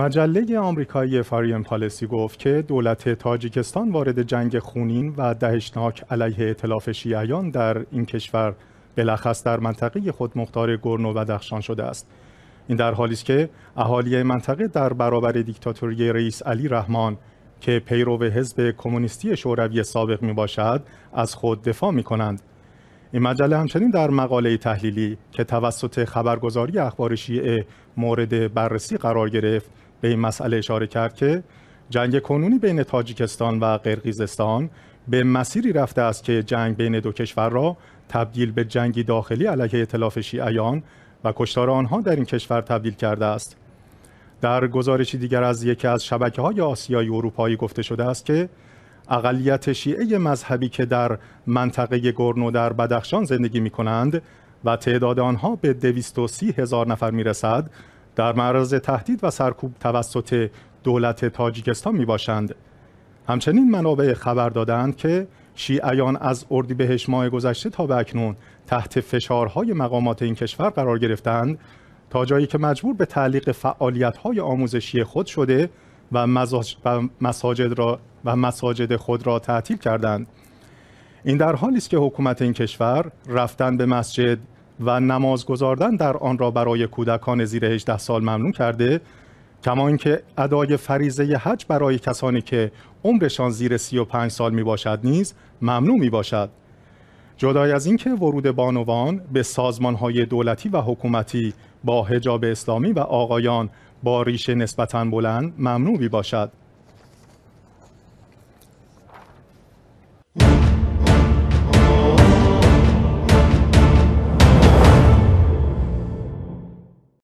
مجله آمریکایی فارین پالیسی گفت که دولت تاجیکستان وارد جنگ خونین و دهشناک علیه اطلاف شیعیان در این کشور بلخص در منطقه خود مختار گرنو و دخشان شده است این در حالی است که اهالی منطقه در برابر دیکتاتوری رئیس علی رحمان که پیرو حزب کمونیستی شوروی سابق می باشد از خود دفاع می کنند این مجله همچنین در مقاله تحلیلی که توسط خبرگزاری اخبار شیعه مورد بررسی قرار گرفت به این مسئله اشاره کرد که جنگ کنونی بین تاجیکستان و قرقیزستان به مسیری رفته است که جنگ بین دو کشور را تبدیل به جنگی داخلی علیه اطلاف شیعیان و کشتار آنها در این کشور تبدیل کرده است. در گزارشی دیگر از یکی از شبکه های آسیایی اروپایی گفته شده است که اقلیت شیعه مذهبی که در منطقه گرنو در بدخشان زندگی می کنند و تعداد آنها به سی هزار نفر می رسد در معرض تهدید و سرکوب توسط دولت تاجیکستان می باشند. همچنین منابع خبر دادند که شیعیان از بهش ماه گذشته تا به اکنون تحت فشارهای مقامات این کشور قرار گرفتند تا جایی که مجبور به تعلیق فعالیتهای آموزشی خود شده و مساجد, را و مساجد خود را تعطیل کردند این در حالی است که حکومت این کشور رفتن به مسجد و نماز گذاردن در آن را برای کودکان زیر 18 سال ممنوع کرده کما اینکه ادای فریزه حج برای کسانی که عمرشان زیر 35 سال می باشد نیز ممنوع می باشد جدای از اینکه ورود بانوان به سازمان های دولتی و حکومتی با حجاب اسلامی و آقایان با ریشه نسبتاً بلند ممنوع باشد